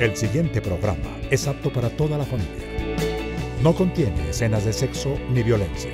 El siguiente programa es apto para toda la familia. No contiene escenas de sexo ni violencia.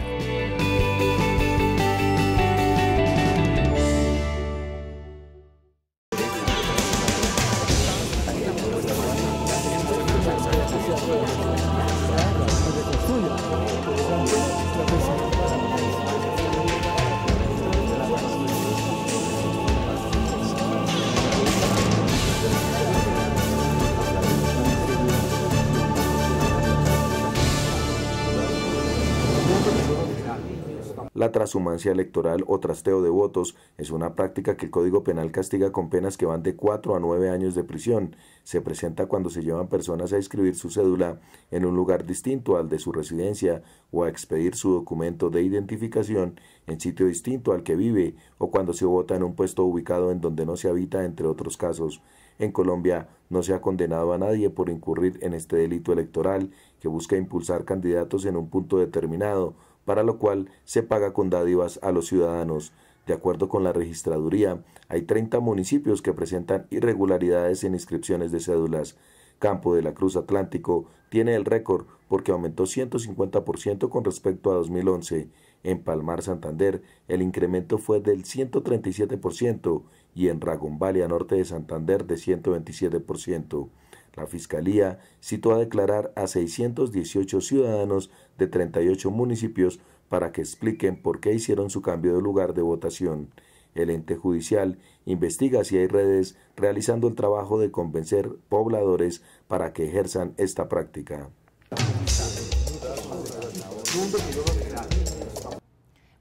sumancia electoral o trasteo de votos es una práctica que el Código Penal castiga con penas que van de 4 a 9 años de prisión. Se presenta cuando se llevan personas a escribir su cédula en un lugar distinto al de su residencia o a expedir su documento de identificación en sitio distinto al que vive o cuando se vota en un puesto ubicado en donde no se habita, entre otros casos. En Colombia no se ha condenado a nadie por incurrir en este delito electoral que busca impulsar candidatos en un punto determinado para lo cual se paga con dádivas a los ciudadanos. De acuerdo con la registraduría, hay 30 municipios que presentan irregularidades en inscripciones de cédulas. Campo de la Cruz Atlántico tiene el récord porque aumentó 150% con respecto a 2011. En Palmar Santander el incremento fue del 137% y en a Norte de Santander de 127%. La Fiscalía citó a declarar a 618 ciudadanos de 38 municipios para que expliquen por qué hicieron su cambio de lugar de votación. El ente judicial investiga si hay redes realizando el trabajo de convencer pobladores para que ejerzan esta práctica.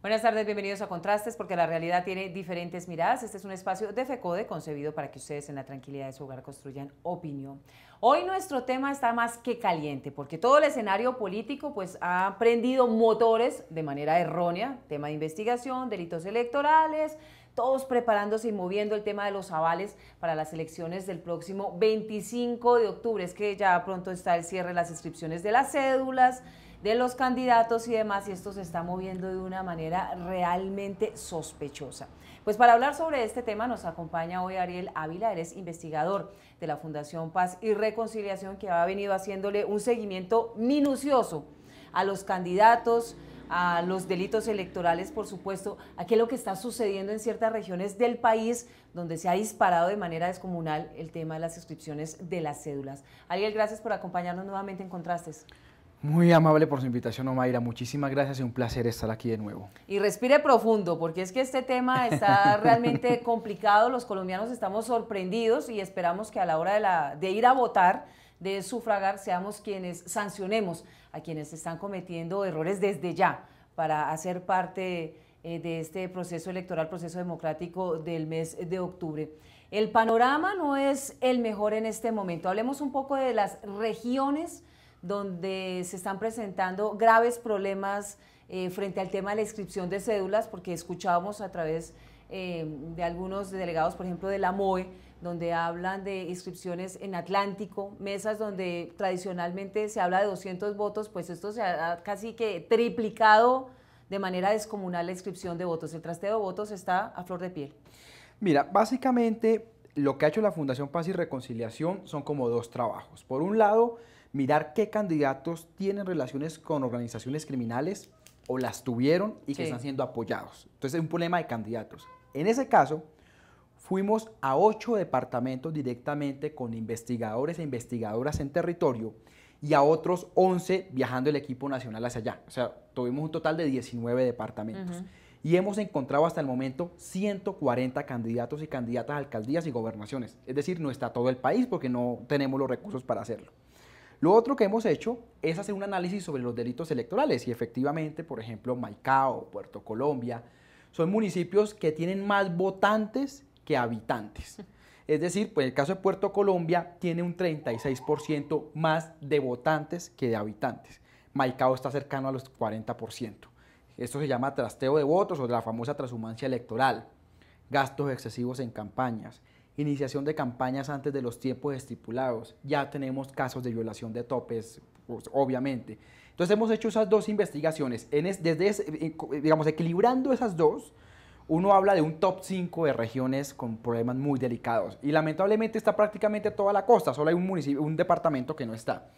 Buenas tardes, bienvenidos a Contrastes, porque la realidad tiene diferentes miradas. Este es un espacio de FECODE concebido para que ustedes en la tranquilidad de su hogar construyan opinión. Hoy nuestro tema está más que caliente, porque todo el escenario político pues, ha prendido motores de manera errónea, tema de investigación, delitos electorales, todos preparándose y moviendo el tema de los avales para las elecciones del próximo 25 de octubre. Es que ya pronto está el cierre de las inscripciones de las cédulas, de los candidatos y demás, y esto se está moviendo de una manera realmente sospechosa. Pues para hablar sobre este tema nos acompaña hoy Ariel Ávila, eres investigador de la Fundación Paz y Reconciliación que ha venido haciéndole un seguimiento minucioso a los candidatos, a los delitos electorales, por supuesto, a qué es lo que está sucediendo en ciertas regiones del país donde se ha disparado de manera descomunal el tema de las inscripciones de las cédulas. Ariel, gracias por acompañarnos nuevamente en Contrastes. Muy amable por su invitación, Omaira. Muchísimas gracias y un placer estar aquí de nuevo. Y respire profundo, porque es que este tema está realmente complicado. Los colombianos estamos sorprendidos y esperamos que a la hora de, ir a votar, de sufragar, seamos quienes sancionemos a quienes están cometiendo errores desde ya para hacer parte eh, de este proceso electoral, proceso democrático del mes de octubre. El panorama no es el mejor en este momento. Hablemos un poco de las regiones donde se están presentando graves problemas eh, frente al tema de la inscripción de cédulas, porque escuchábamos a través eh, de algunos delegados, por ejemplo, de la MOE, donde hablan de inscripciones en Atlántico, mesas donde tradicionalmente se habla de 200 votos, pues esto se ha casi que triplicado de manera descomunal la inscripción de votos. El trasteo de votos está a flor de piel. Mira, básicamente lo que ha hecho la Fundación Paz y Reconciliación son como dos trabajos. Por un lado, mirar qué candidatos tienen relaciones con organizaciones criminales o las tuvieron y que están siendo apoyados. Entonces es un problema de candidatos. En ese caso, fuimos a ocho departamentos directamente con investigadores e investigadoras en territorio y a otros 11 viajando el equipo nacional hacia allá. O sea, tuvimos un total de 19 departamentos. Y hemos encontrado hasta el momento 140 candidatos y candidatas a alcaldías y gobernaciones. Es decir, no está todo el país porque no tenemos los recursos para hacerlo. Lo otro que hemos hecho es hacer un análisis sobre los delitos electorales y efectivamente, por ejemplo, Maicao, Puerto Colombia, son municipios que tienen más votantes que habitantes. Es decir, pues el caso de Puerto Colombia tiene un 36% más de votantes que de habitantes. Maicao está cercano a los 40%. Esto se llama trasteo de votos o de la famosa transhumancia electoral, gastos excesivos en campañas, iniciación de campañas antes de los tiempos estipulados, ya tenemos casos de violación de topes, pues, obviamente. Entonces hemos hecho esas dos investigaciones, en desde eh, eh, digamos, equilibrando esas dos, uno habla de un top 5 de regiones con problemas muy delicados y lamentablemente está prácticamente toda la costa, solo hay un municipio, un departamento que no está.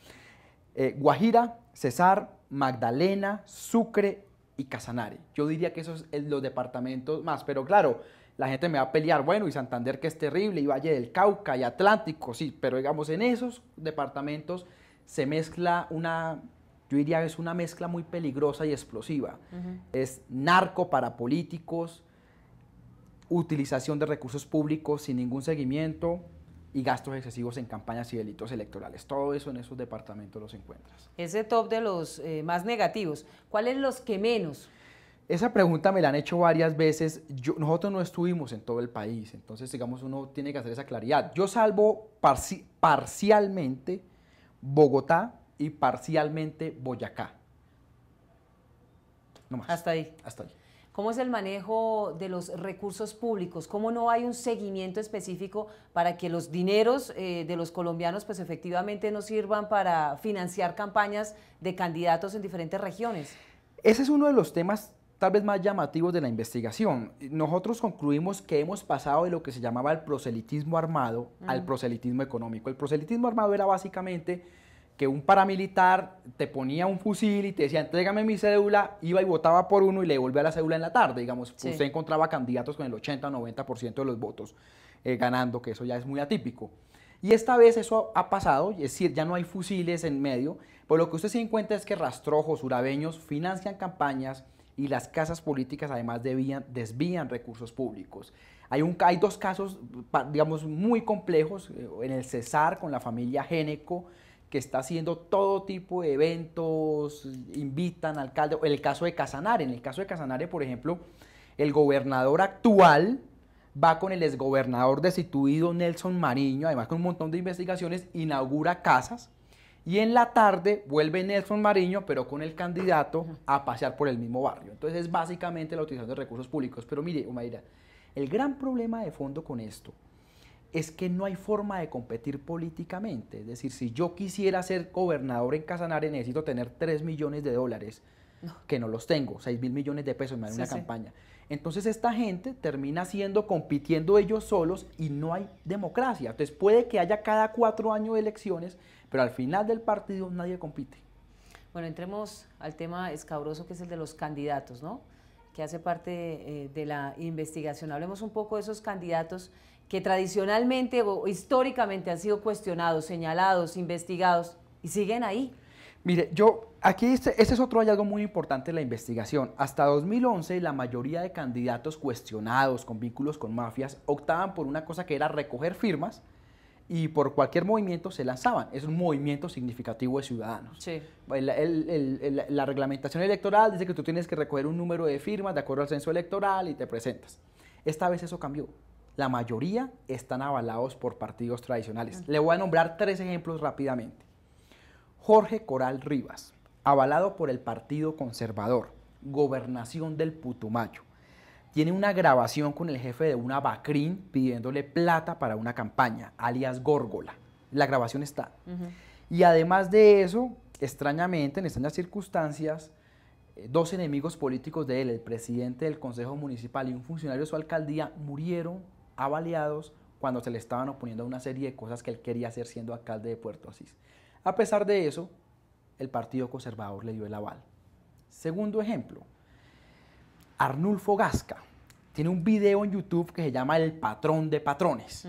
Eh, Guajira, Cesar, Magdalena, Sucre y Casanare. Yo diría que esos son los departamentos más, pero claro, la gente me va a pelear, bueno, y Santander que es terrible, y Valle del Cauca, y Atlántico, sí, pero digamos, en esos departamentos se mezcla una, yo diría que es una mezcla muy peligrosa y explosiva. Es narco para políticos, utilización de recursos públicos sin ningún seguimiento y gastos excesivos en campañas y delitos electorales. Todo eso en esos departamentos los encuentras. Ese top de los eh, más negativos. ¿Cuáles los que menos? Esa pregunta me la han hecho varias veces. nosotros no estuvimos en todo el país, entonces digamos uno tiene que hacer esa claridad. Yo salvo parcialmente Bogotá y parcialmente Boyacá. No más. Hasta ahí. Hasta ahí. ¿Cómo es el manejo de los recursos públicos? ¿Cómo no hay un seguimiento específico para que los dineros eh, de los colombianos pues efectivamente no sirvan para financiar campañas de candidatos en diferentes regiones? Ese es uno de los temas tal vez más llamativos de la investigación. Nosotros concluimos que hemos pasado de lo que se llamaba el proselitismo armado al mm. proselitismo económico. El proselitismo armado era básicamente que un paramilitar te ponía un fusil y te decía, entrégame mi cédula, iba y votaba por uno y le devolvía la cédula en la tarde, digamos. Usted encontraba candidatos con el 80 o 90% de los votos eh, ganando, que eso ya es muy atípico. Y esta vez eso ha pasado, es decir, ya no hay fusiles en medio, pero lo que usted se encuentra es que rastrojos, urabeños financian campañas y las casas políticas además desvían recursos públicos. Hay, un, hay dos casos, digamos, muy complejos, eh, en el Cesar con la familia Géneco, que está haciendo todo tipo de eventos, invitan alcalde el caso de Casanare, en el caso de Casanare, por ejemplo, el gobernador actual va con el exgobernador destituido Nelson Mariño, además con un montón de investigaciones, inaugura casas, y en la tarde vuelve Nelson Mariño, pero con el candidato a pasear por el mismo barrio. Entonces es básicamente la utilización de recursos públicos. Pero mire, Omaira, el gran problema de fondo con esto es que no hay forma de competir políticamente. Es decir, si yo quisiera ser gobernador en Casanare, necesito tener 3 millones de dólares, que no los tengo, 6 mil millones de pesos en una campaña. Entonces esta gente termina siendo, compitiendo ellos solos y no hay democracia. Entonces puede que haya cada cuatro años elecciones, pero al final del partido nadie compite. Bueno, entremos al tema escabroso que es el de los candidatos, ¿no? Que hace parte eh, de la investigación. Hablemos un poco de esos candidatos que tradicionalmente o históricamente han sido cuestionados, señalados, investigados y siguen ahí. Mire, yo aquí este, este es otro hallazgo muy importante de la investigación. Hasta 2011 la mayoría de candidatos cuestionados con vínculos con mafias optaban por una cosa que era recoger firmas y por cualquier movimiento se lanzaban. Es un movimiento significativo de ciudadanos. Sí. la reglamentación electoral dice que tú tienes que recoger un número de firmas de acuerdo al censo electoral y te presentas. Esta vez eso cambió la mayoría están avalados por partidos tradicionales. Le voy a nombrar tres ejemplos rápidamente. Jorge Coral Rivas, avalado por el Partido Conservador, Gobernación del Putumayo. Tiene una grabación con el jefe de una Bacrín pidiéndole plata para una campaña, alias Górgola. La grabación está. Y además de eso, extrañamente, en extrañas circunstancias, eh, dos enemigos políticos de él, el presidente del Consejo Municipal y un funcionario de su alcaldía, murieron avaliados cuando se le estaban oponiendo a una serie de cosas que él quería hacer siendo alcalde de Puerto Asís. A pesar de eso, el Partido Conservador le dio el aval. Segundo ejemplo, Arnulfo Gasca tiene un video en YouTube que se llama El patrón de patrones.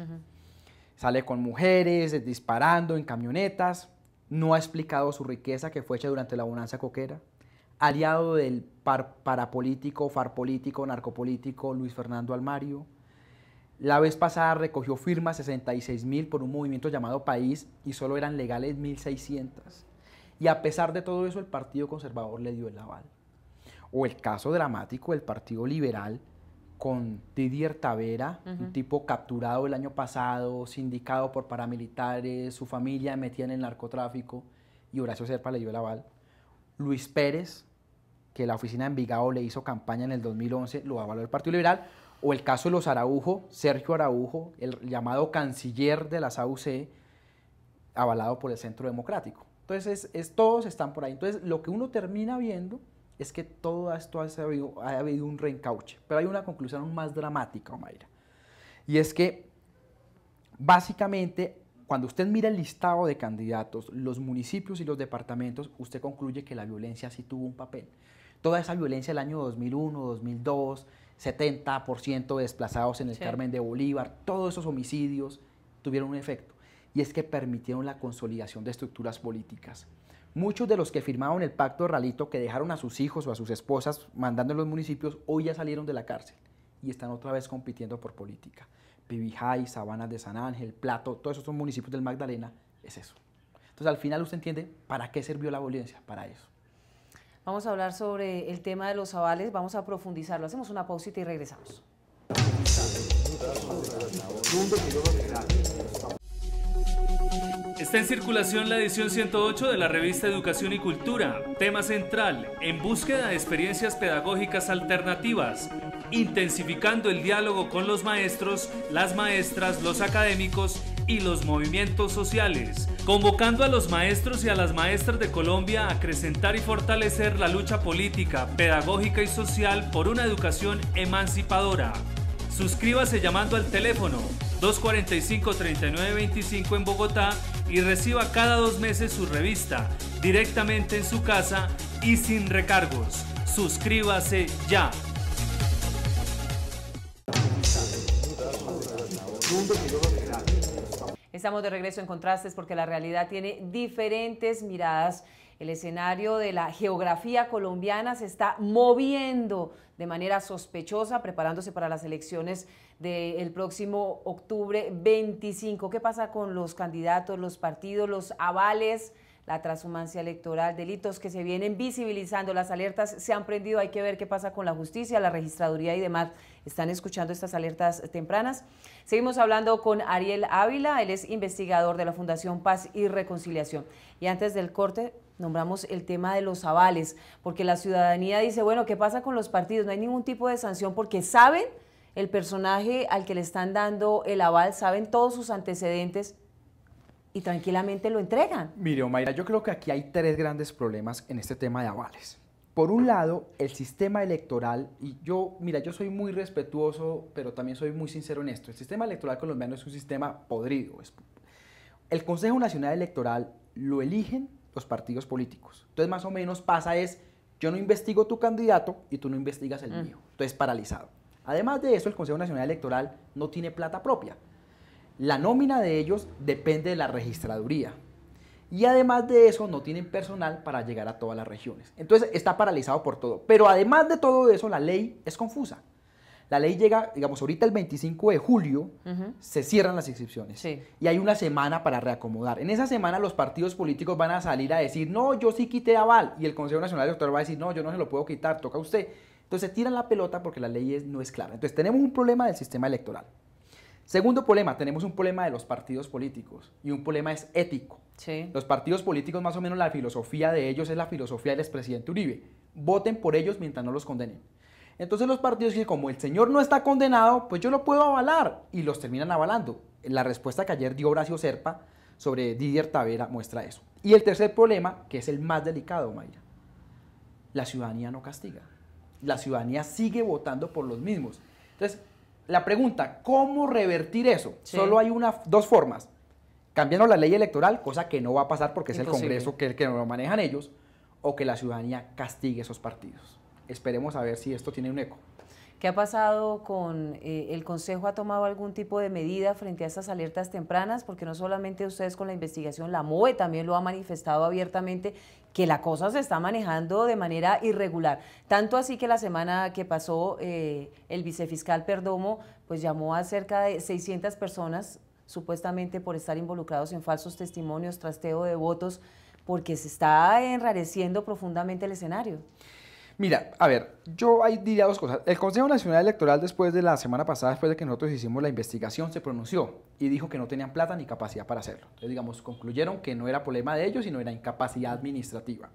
Sale con mujeres, disparando en camionetas, no ha explicado su riqueza que fue hecha durante la bonanza coquera, aliado del parapolítico, farpolítico, narcopolítico Luis Fernando Almario, la vez pasada recogió firmas 66 mil por un movimiento llamado País y solo eran legales 1.600. Y a pesar de todo eso, el Partido Conservador le dio el aval. O el caso dramático del Partido Liberal con Didier Tavera, un tipo capturado el año pasado, sindicado por paramilitares, su familia metida en el narcotráfico, y Horacio Serpa le dio el aval. Luis Pérez, que la oficina de Envigado le hizo campaña en el 2011, lo avaló el Partido Liberal o el caso de los Araujo, Sergio Araujo, el llamado canciller de la AUC, avalado por el Centro Democrático. Entonces, es, todos están por ahí. Entonces, lo que uno termina viendo es que todo esto ha habido, ha habido un reencauche. Pero hay una conclusión más dramática, Omaira. Y es que, básicamente, cuando usted mira el listado de candidatos, los municipios y los departamentos, usted concluye que la violencia sí tuvo un papel. Toda esa violencia del año 2001, 2002, 70% desplazados en el Carmen de Bolívar, todos esos homicidios tuvieron un efecto y es que permitieron la consolidación de estructuras políticas. Muchos de los que firmaron el pacto Ralito, que dejaron a sus hijos o a sus esposas mandando en los municipios, hoy ya salieron de la cárcel y están otra vez compitiendo por política. Pibijay, Sabanas de San Ángel, Plato, todos esos son municipios del Magdalena, es eso. Entonces al final usted entiende para qué sirvió la violencia, para eso. Vamos a hablar sobre el tema de los avales, vamos a profundizarlo. Hacemos una pausita y regresamos. Está en circulación la edición 108 de la revista Educación y Cultura, tema central, en búsqueda de experiencias pedagógicas alternativas, intensificando el diálogo con los maestros, las maestras, los académicos y los movimientos sociales, convocando a los maestros y a las maestras de Colombia a acrecentar y fortalecer la lucha política, pedagógica y social por una educación emancipadora. Suscríbase llamando al teléfono 245-3925 en Bogotá y reciba cada dos meses su revista directamente en su casa y sin recargos. Suscríbase ya. Estamos de regreso en Contrastes porque la realidad tiene diferentes miradas. El escenario de la geografía colombiana se está moviendo de manera sospechosa, preparándose para las elecciones del próximo octubre 25. ¿Qué pasa con los candidatos, los partidos, los avales? la transhumancia electoral, delitos que se vienen visibilizando, las alertas se han prendido, hay que ver qué pasa con la justicia, la registraduría y demás. Están escuchando estas alertas tempranas. Seguimos hablando con Ariel Ávila, él es investigador de la Fundación Paz y Reconciliación. Y antes del corte, nombramos el tema de los avales, porque la ciudadanía dice, bueno, ¿qué pasa con los partidos? No hay ningún tipo de sanción porque saben el personaje al que le están dando el aval, saben todos sus antecedentes y tranquilamente lo entregan. Mire, Omaira, yo creo que aquí hay tres grandes problemas en este tema de avales. Por un lado, el sistema electoral, y yo, mira, yo soy muy respetuoso, pero también soy muy sincero en esto, el sistema electoral colombiano es un sistema podrido. el Consejo Nacional Electoral lo eligen los partidos políticos. Entonces, más o menos pasa es, yo no investigo tu candidato y tú no investigas el mm. mío. Entonces, paralizado. Además de eso, el Consejo Nacional Electoral no tiene plata propia. La nómina de ellos depende de la registraduría. Y además de eso, no tienen personal para llegar a todas las regiones. Entonces está paralizado por todo. Pero además de todo eso, la ley es confusa. La ley llega, digamos, ahorita el 25 de julio se cierran las inscripciones y hay una semana para reacomodar. En esa semana los partidos políticos van a salir a decir, no, yo sí quité aval y el Consejo Nacional Electoral va a decir, no, yo no se lo puedo quitar, toca a usted. Entonces tiran la pelota porque la ley no es clara. Entonces tenemos un problema del sistema electoral. Segundo problema, tenemos un problema de los partidos políticos y un problema es ético. Los partidos políticos, más o menos la filosofía de ellos es la filosofía del expresidente Uribe. Voten por ellos mientras no los condenen. Entonces los partidos dicen, como el señor no está condenado, pues yo lo puedo avalar y los terminan avalando. La respuesta que ayer dio Horacio Serpa sobre Didier Tavera muestra eso. Y el tercer problema, que es el más delicado, Mayra, la ciudadanía no castiga. La ciudadanía sigue votando por los mismos. Entonces, la pregunta, ¿cómo revertir eso? Solo hay una, dos formas. Cambiando la ley electoral, cosa que no va a pasar porque es el Congreso que, que lo manejan ellos, o que la ciudadanía castigue esos partidos. Esperemos a ver si esto tiene un eco. ¿Qué ha pasado con eh, el Consejo? ¿Ha tomado algún tipo de medida frente a esas alertas tempranas? Porque no solamente ustedes con la investigación, la MOE también lo ha manifestado abiertamente que la cosa se está manejando de manera irregular. Tanto así que la semana que pasó, eh, el vicefiscal Perdomo pues llamó a cerca de 600 personas supuestamente por estar involucrados en falsos testimonios, trasteo de votos, porque se está enrareciendo profundamente el escenario. Mira, a ver, yo ahí diría dos cosas. El Consejo Nacional Electoral después de la semana pasada, después de que nosotros hicimos la investigación, se pronunció y dijo que no tenían plata ni capacidad para hacerlo. Entonces, digamos, concluyeron que no era problema de ellos, sino era incapacidad administrativa.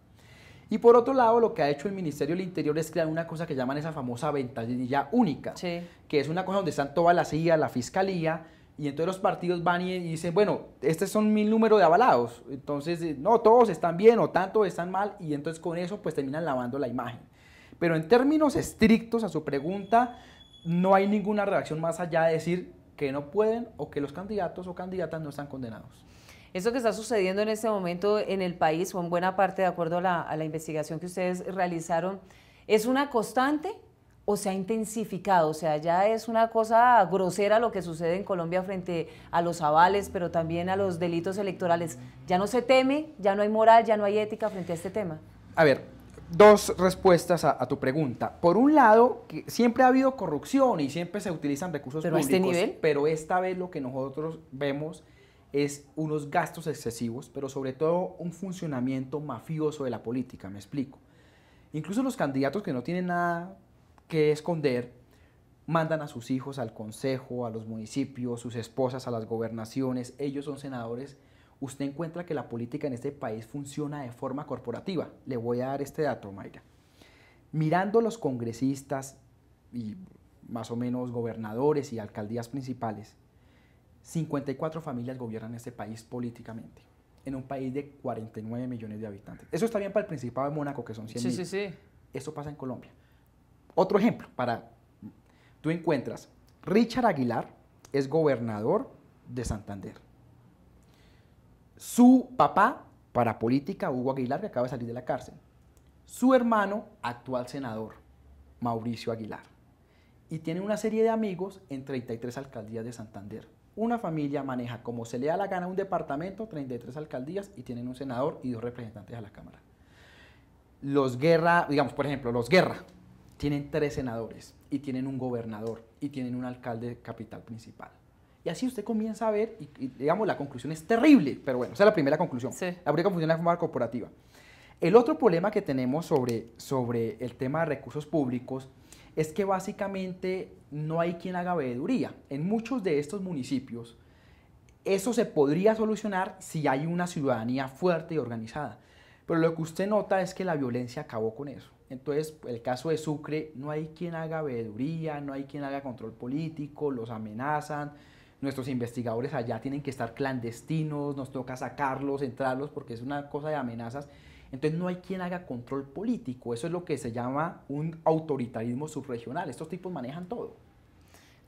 Y por otro lado, lo que ha hecho el Ministerio del Interior es crear una cosa que llaman esa famosa ventanilla única, que es una cosa donde están todas las CIA, la Fiscalía, y entonces los partidos van y dicen, bueno, este son mil número de avalados, entonces eh, no, todos están bien o tanto están mal, y entonces con eso pues terminan lavando la imagen. Pero en términos estrictos a su pregunta, no hay ninguna reacción más allá de decir que no pueden o que los candidatos o candidatas no están condenados. Eso que está sucediendo en este momento en el país, o en buena parte de acuerdo a la, a la investigación que ustedes realizaron, ¿es una constante o se ha intensificado? O sea, ya es una cosa grosera lo que sucede en Colombia frente a los avales, pero también a los delitos electorales. ¿Ya no se teme? ¿Ya no hay moral? ¿Ya no hay ética frente a este tema? A ver, dos respuestas a, tu pregunta. Por un lado, siempre ha habido corrupción y siempre se utilizan recursos este públicos. este nivel. Pero esta vez lo que nosotros vemos es unos gastos excesivos, pero sobre todo un funcionamiento mafioso de la política, me explico. Incluso los candidatos que no tienen nada que esconder mandan a sus hijos al consejo, a los municipios, sus esposas a las gobernaciones, ellos son senadores usted encuentra que la política en este país funciona de forma corporativa. Le voy a dar este dato, Mayra. Mirando los congresistas y más o menos gobernadores y alcaldías principales, 54 familias gobiernan este país políticamente, en un país de 49 millones de habitantes. Eso está bien para el Principado de Mónaco, que son 100 sí, sí, sí. Eso pasa en Colombia. Otro ejemplo, para tú encuentras, Richard Aguilar es gobernador de Santander su papá, para política, Hugo Aguilar, que acaba de salir de la cárcel. Su hermano, actual senador, Mauricio Aguilar. Y tiene una serie de amigos en 33 alcaldías de Santander. Una familia maneja como se le da la gana un departamento, 33 alcaldías y tienen un senador y dos representantes a la Cámara. Los Guerra, digamos, por ejemplo, los Guerra tienen tres senadores y tienen un gobernador y tienen un alcalde capital principal. Y así usted comienza a ver, y, digamos, la conclusión es terrible, pero bueno, esa es la primera conclusión. La primera conclusión es la forma corporativa. El otro problema que tenemos sobre, sobre el tema de recursos públicos es que básicamente no hay quien haga veeduría. En muchos de estos municipios, eso se podría solucionar si hay una ciudadanía fuerte y organizada. Pero lo que usted nota es que la violencia acabó con eso. Entonces, el caso de Sucre, no hay quien haga veeduría, no hay quien haga control político, los amenazan, nuestros investigadores allá tienen que estar clandestinos, nos toca sacarlos, entrarlos, porque es una cosa de amenazas. Entonces no hay quien haga control político, eso es lo que se llama un autoritarismo subregional, estos tipos manejan todo.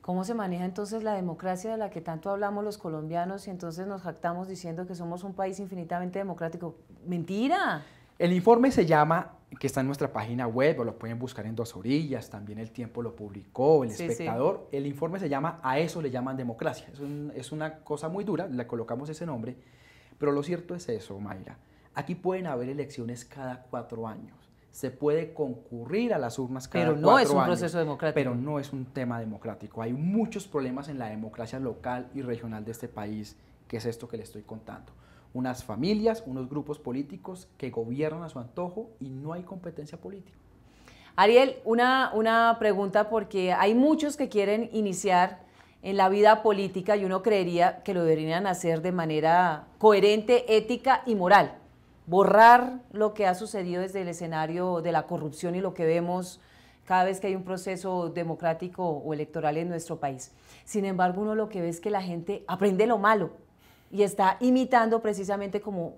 ¿Cómo se maneja entonces la democracia de la que tanto hablamos los colombianos y entonces nos jactamos diciendo que somos un país infinitamente democrático? Mentira. El informe se llama que está en nuestra página web, o lo pueden buscar en Dos Orillas, también El Tiempo lo publicó, El Espectador. El informe se llama, a eso le llaman democracia. Es, una cosa muy dura, le colocamos ese nombre, pero lo cierto es eso, Mayra. Aquí pueden haber elecciones cada cuatro años. Se puede concurrir a las urnas cada pero no es un proceso democrático. Pero no es un tema democrático. Hay muchos problemas en la democracia local y regional de este país, que es esto que le estoy contando unas familias, unos grupos políticos que gobiernan a su antojo y no hay competencia política. Ariel, una, una pregunta porque hay muchos que quieren iniciar en la vida política y uno creería que lo deberían hacer de manera coherente, ética y moral. Borrar lo que ha sucedido desde el escenario de la corrupción y lo que vemos cada vez que hay un proceso democrático o electoral en nuestro país. Sin embargo, uno lo que ve es que la gente aprende lo malo, y está imitando precisamente como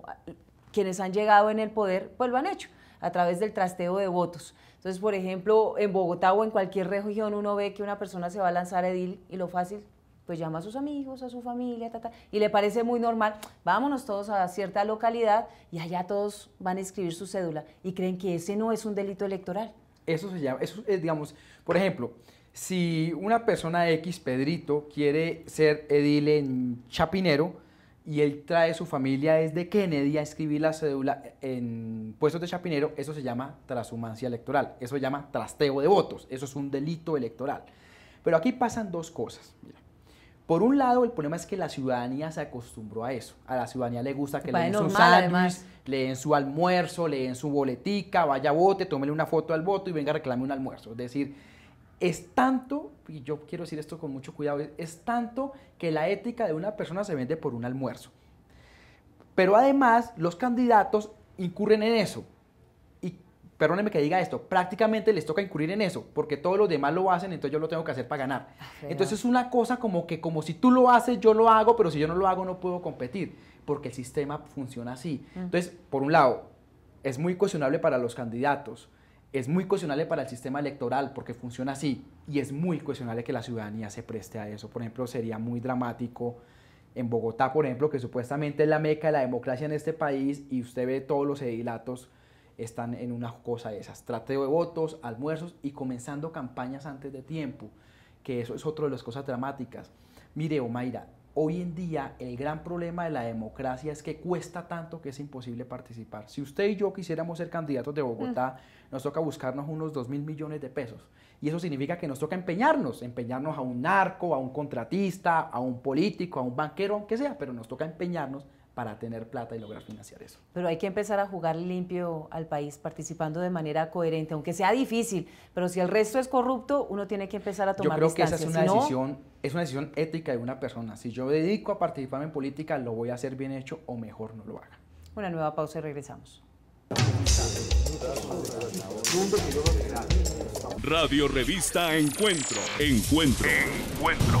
quienes han llegado en el poder, pues lo han hecho a través del trasteo de votos. Entonces, por ejemplo, en Bogotá o en cualquier región uno ve que una persona se va a lanzar edil y lo fácil, pues llama a sus amigos, a su familia, y le parece muy normal, vámonos todos a cierta localidad y allá todos van a escribir su cédula y creen que ese no es un delito electoral. Eso se llama, eso es, digamos, por ejemplo, si una persona X, Pedrito, quiere ser edil en Chapinero, y él trae su familia desde Kennedy a escribir la cédula en puestos de chapinero, eso se llama transhumancia electoral, eso se llama trasteo de votos, eso es un delito electoral. Pero aquí pasan dos cosas. Por un lado, el problema es que la ciudadanía se acostumbró a eso. A la ciudadanía le gusta que le den su le den su almuerzo, le den su boletica, vaya a voto, tómele una foto al voto y venga a reclame un almuerzo. Es decir, es tanto, y yo quiero decir esto con mucho cuidado, es tanto que la ética de una persona se vende por un almuerzo. Pero además los candidatos incurren en eso. Y perdónenme que diga esto, prácticamente les toca incurrir en eso, porque todos los demás lo hacen, entonces yo lo tengo que hacer para ganar. Ah, entonces es una cosa como que como si tú lo haces, yo lo hago, pero si yo no lo hago no puedo competir, porque el sistema funciona así. Mm. Entonces, por un lado, es muy cuestionable para los candidatos es muy cuestionable para el sistema electoral porque funciona así y es muy cuestionable que la ciudadanía se preste a eso. Por ejemplo, sería muy dramático en Bogotá, por ejemplo, que supuestamente es la meca de la democracia en este país y usted ve todos los edilatos están en una cosa de esas, trateo de votos, almuerzos y comenzando campañas antes de tiempo, que eso es otra de las cosas dramáticas. Mire, Omaira, Hoy en día el gran problema de la democracia es que cuesta tanto que es imposible participar. Si usted y yo quisiéramos ser candidatos de Bogotá, mm. nos toca buscarnos unos 2 mil millones de pesos. Y eso significa que nos toca empeñarnos, empeñarnos a un narco, a un contratista, a un político, a un banquero, aunque sea, pero nos toca empeñarnos para tener plata y lograr financiar eso. Pero hay que empezar a jugar limpio al país, participando de manera coherente, aunque sea difícil, pero si el resto es corrupto, uno tiene que empezar a tomar Yo creo que esa es una, decisión, es una decisión ética de una persona. Si yo me dedico a participar en política, lo voy a hacer bien hecho o mejor no lo haga. Una nueva pausa y regresamos. Radio Revista Encuentro. Encuentro. Encuentro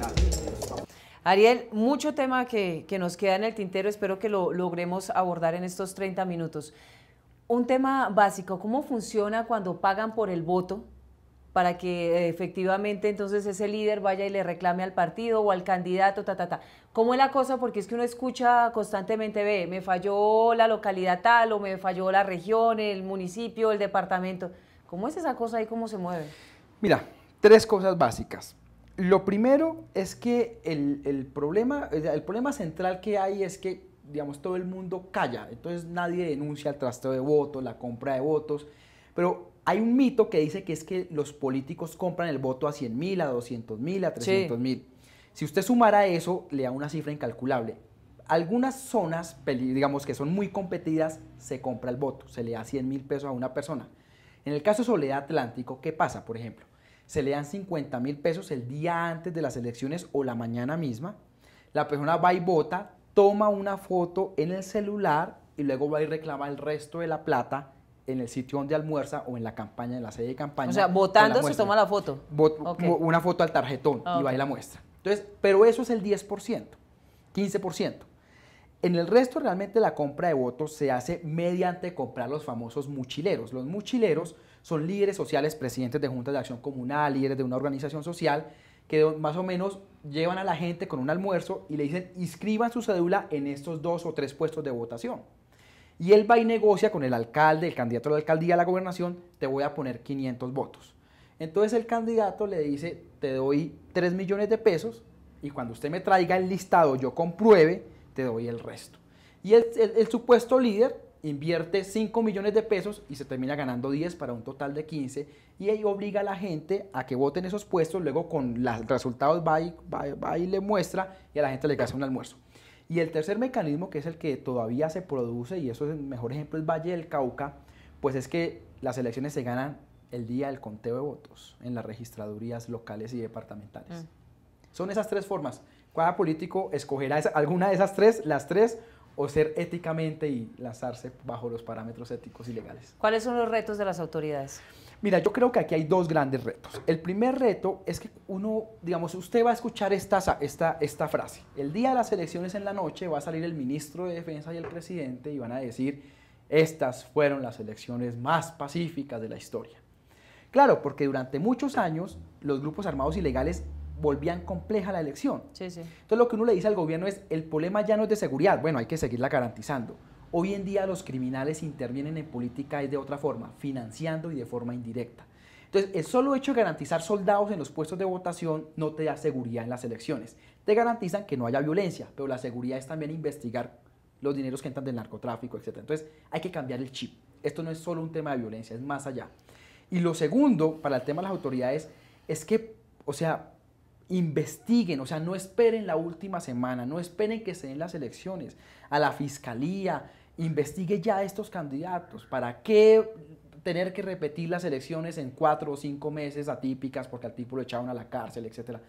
Ariel, mucho tema que, nos queda en el tintero, espero que lo logremos abordar en estos 30 minutos. Un tema básico, ¿cómo funciona cuando pagan por el voto? para que efectivamente entonces ese líder vaya y le reclame al partido o al candidato, ta, ta, ta. ¿Cómo es la cosa? Porque es que uno escucha constantemente, ve, me falló la localidad tal o me falló la región, el municipio, el departamento. ¿Cómo es esa cosa y cómo se mueve? Mira, tres cosas básicas. Lo primero es que el, problema, el problema central que hay es que, digamos, todo el mundo calla. Entonces nadie denuncia el trasteo de votos, la compra de votos. Pero hay un mito que dice que es que los políticos compran el voto a 100 mil, a 200 mil, a 300 mil. Si usted sumara eso, le da una cifra incalculable. Algunas zonas, digamos que son muy competidas, se compra el voto, se le da 100 mil pesos a una persona. En el caso de Soledad Atlántico, ¿qué pasa, por ejemplo? se le dan 50 mil pesos el día antes de las elecciones o la mañana misma. La persona va y vota, toma una foto en el celular y luego va y reclama el resto de la plata en el sitio donde almuerza o en la campaña, en la sede de campaña. O sea, votando se toma la foto. Una foto al tarjetón y va y la muestra. Entonces, pero eso es el 10%, 15%. En el resto realmente la compra de votos se hace mediante comprar los famosos mochileros. Los mochileros son líderes sociales, presidentes de juntas de acción comunal, líderes de una organización social, que más o menos llevan a la gente con un almuerzo y le dicen, inscriban su cédula en estos dos o tres puestos de votación. Y él va y negocia con el alcalde, el candidato a la alcaldía, a la gobernación, te voy a poner 500 votos. Entonces el candidato le dice, te doy 3 millones de pesos y cuando usted me traiga el listado, yo compruebe, te doy el resto. Y el, el supuesto líder invierte 5 millones de pesos y se termina ganando 10 para un total de 15 y ahí obliga a la gente a que voten esos puestos, luego con los resultados va y, y le muestra y a la gente le hace un almuerzo. Y el tercer mecanismo, que es el que todavía se produce, y eso es el mejor ejemplo, es Valle del Cauca, pues es que las elecciones se ganan el día del conteo de votos en las registradurías locales y departamentales. Mm. Son esas tres formas. Cada político escogerá alguna de esas tres, las tres, o ser éticamente y lanzarse bajo los parámetros éticos y legales. ¿Cuáles son los retos de las autoridades? Mira, yo creo que aquí hay dos grandes retos. El primer reto es que uno, digamos, usted va a escuchar esta, esta, esta frase. El día de las elecciones en la noche va a salir el ministro de Defensa y el presidente y van a decir, estas fueron las elecciones más pacíficas de la historia. Claro, porque durante muchos años los grupos armados ilegales volvían compleja la elección. Entonces lo que uno le dice al gobierno es, el problema ya no es de seguridad, bueno, hay que seguirla garantizando. Hoy en día los criminales intervienen en política es de otra forma, financiando y de forma indirecta. Entonces, el solo hecho de garantizar soldados en los puestos de votación no te da seguridad en las elecciones. Te garantizan que no haya violencia, pero la seguridad es también investigar los dineros que entran del narcotráfico, etc. Entonces, hay que cambiar el chip. Esto no es solo un tema de violencia, es más allá. Y lo segundo, para el tema de las autoridades, es que, o sea, investiguen, o sea, no esperen la última semana, no esperen que se den las elecciones, a la fiscalía, investigue ya estos candidatos, ¿para qué tener que repetir las elecciones en cuatro o cinco meses atípicas porque al tipo lo echaron a la cárcel, etcétera?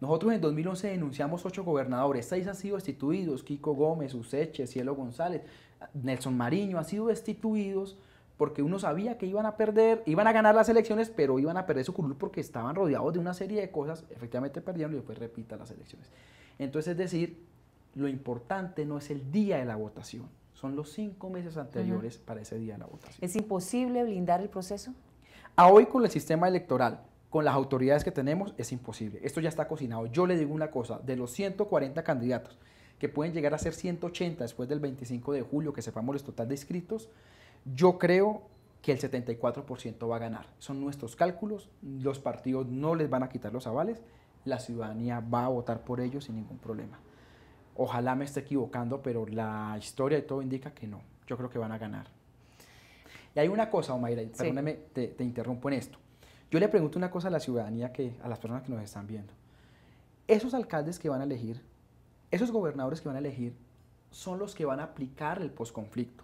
Nosotros en 2011 denunciamos ocho gobernadores, seis han sido destituidos, Kiko Gómez, Useche, Cielo González, Nelson Mariño, han sido destituidos porque uno sabía que iban a perder, iban a ganar las elecciones, pero iban a perder su curul porque estaban rodeados de una serie de cosas, efectivamente perdieron y después repitan las elecciones. Entonces, es decir, lo importante no es el día de la votación, son los cinco meses anteriores para ese día de la votación. ¿Es imposible blindar el proceso? A hoy con el sistema electoral, con las autoridades que tenemos, es imposible. Esto ya está cocinado. Yo le digo una cosa, de los 140 candidatos, que pueden llegar a ser 180 después del 25 de julio, que sepamos los total de inscritos, yo creo que el 74% va a ganar. Son nuestros cálculos, los partidos no les van a quitar los avales, la ciudadanía va a votar por ellos sin ningún problema. Ojalá me esté equivocando, pero la historia y todo indica que no. Yo creo que van a ganar. Y hay una cosa, Omaira, Perdóneme, te, te, interrumpo en esto. Yo le pregunto una cosa a la ciudadanía, que, a las personas que nos están viendo. Esos alcaldes que van a elegir, esos gobernadores que van a elegir, son los que van a aplicar el posconflicto,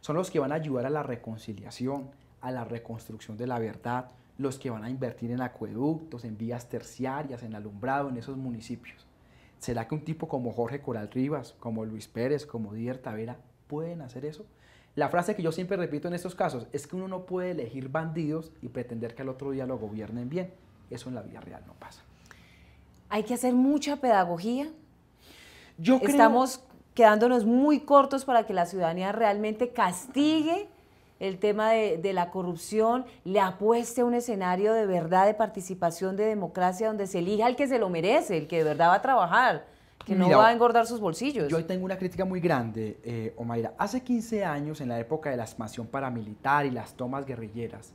son los que van a ayudar a la reconciliación, a la reconstrucción de la verdad, los que van a invertir en acueductos, en vías terciarias, en alumbrado, en esos municipios. ¿Será que un tipo como Jorge Coral Rivas, como Luis Pérez, como Díaz Tavera pueden hacer eso? La frase que yo siempre repito en estos casos es que uno no puede elegir bandidos y pretender que al otro día lo gobiernen bien. Eso en la vida real no pasa. Hay que hacer mucha pedagogía. Yo Estamos quedándonos muy cortos para que la ciudadanía realmente castigue el tema de, la corrupción, le apueste a un escenario de verdad de participación de democracia donde se elija el que se lo merece, el que de verdad va a trabajar, que no va a engordar sus bolsillos. Yo tengo una crítica muy grande, eh, Omaira. Hace 15 años, en la época de la expansión paramilitar y las tomas guerrilleras,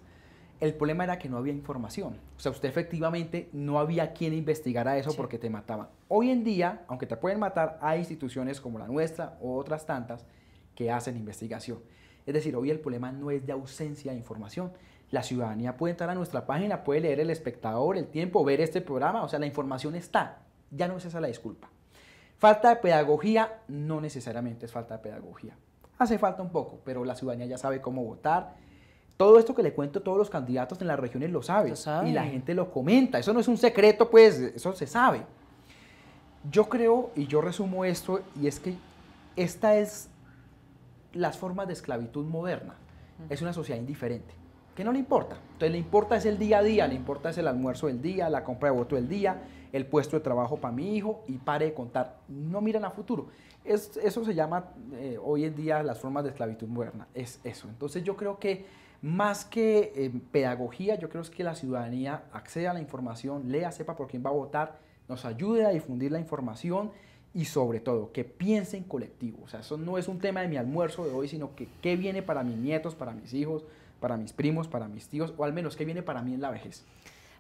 el problema era que no había información. O sea, usted efectivamente no había quien investigara eso porque te mataban. Hoy en día, aunque te pueden matar, hay instituciones como la nuestra o otras tantas que hacen investigación. Es decir, hoy el problema no es de ausencia de información. La ciudadanía puede entrar a nuestra página, puede leer El Espectador, El Tiempo, ver este programa. O sea, la información está. Ya no es esa la disculpa. Falta de pedagogía no necesariamente es falta de pedagogía. Hace falta un poco, pero la ciudadanía ya sabe cómo votar, todo esto que le cuento, todos los candidatos en las regiones lo saben. Y la gente lo comenta. Eso no es un secreto, pues, eso se sabe. Yo creo, y yo resumo esto, y es que esta es las formas de esclavitud moderna. Es una sociedad indiferente, que no le importa. Entonces le importa es el día a día, le importa es el almuerzo del día, la compra de voto del día, el puesto de trabajo para mi hijo y pare de contar. No miran a futuro. Es, eso se llama eh, hoy en día las formas de esclavitud moderna. Es eso. Entonces yo creo que más que eh, pedagogía, yo creo que la ciudadanía acceda a la información, lea, sepa por quién va a votar, nos ayude a difundir la información y sobre todo que piense en colectivo. O sea, eso no es un tema de mi almuerzo de hoy, sino que qué viene para mis nietos, para mis hijos, para mis primos, para mis tíos, o al menos qué viene para mí en la vejez.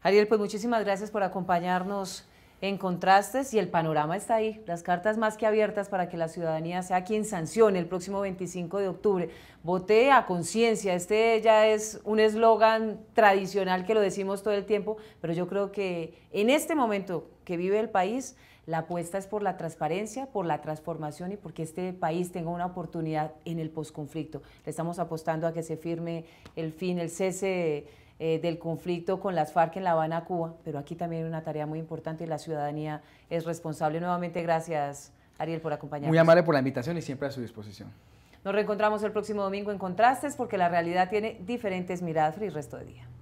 Ariel, pues muchísimas gracias por acompañarnos en contrastes, y el panorama está ahí. Las cartas más que abiertas para que la ciudadanía sea quien sancione el próximo 25 de octubre. Vote a conciencia. Este ya es un eslogan tradicional que lo decimos todo el tiempo, pero yo creo que en este momento que vive el país, la apuesta es por la transparencia, por la transformación y porque este país tenga una oportunidad en el posconflicto. Le estamos apostando a que se firme el fin, el cese. Eh, del conflicto con las FARC en La Habana, Cuba, pero aquí también hay una tarea muy importante y la ciudadanía es responsable. Nuevamente, gracias, Ariel, por acompañarnos. Muy amable por la invitación y siempre a su disposición. Nos reencontramos el próximo domingo en Contrastes porque la realidad tiene diferentes miradas. y resto de día.